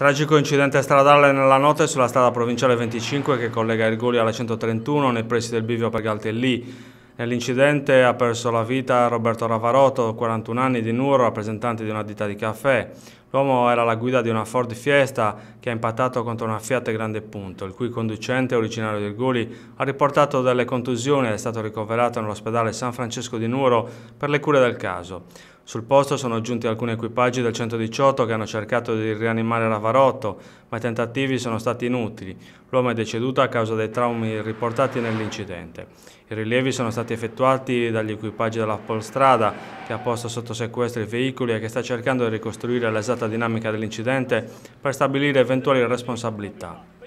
Tragico incidente stradale nella notte sulla strada provinciale 25 che collega Ergulia alla 131 nei pressi del bivio Pergaltellì. Nell'incidente ha perso la vita Roberto Ravarotto, 41 anni di Nuoro, rappresentante di una ditta di caffè. L'uomo era alla guida di una Ford Fiesta che ha impattato contro una Fiat Grande Punto, il cui conducente, originario del Guli, ha riportato delle contusioni ed è stato ricoverato nell'ospedale San Francesco di Nuoro per le cure del caso. Sul posto sono giunti alcuni equipaggi del 118 che hanno cercato di rianimare Ravarotto, ma i tentativi sono stati inutili. L'uomo è deceduto a causa dei traumi riportati nell'incidente. I rilievi sono stati effettuati dagli equipaggi della Polstrada, che ha posto sotto sequestro i veicoli e che sta cercando di ricostruire l'esatta dinamica dell'incidente per stabilire eventuali responsabilità.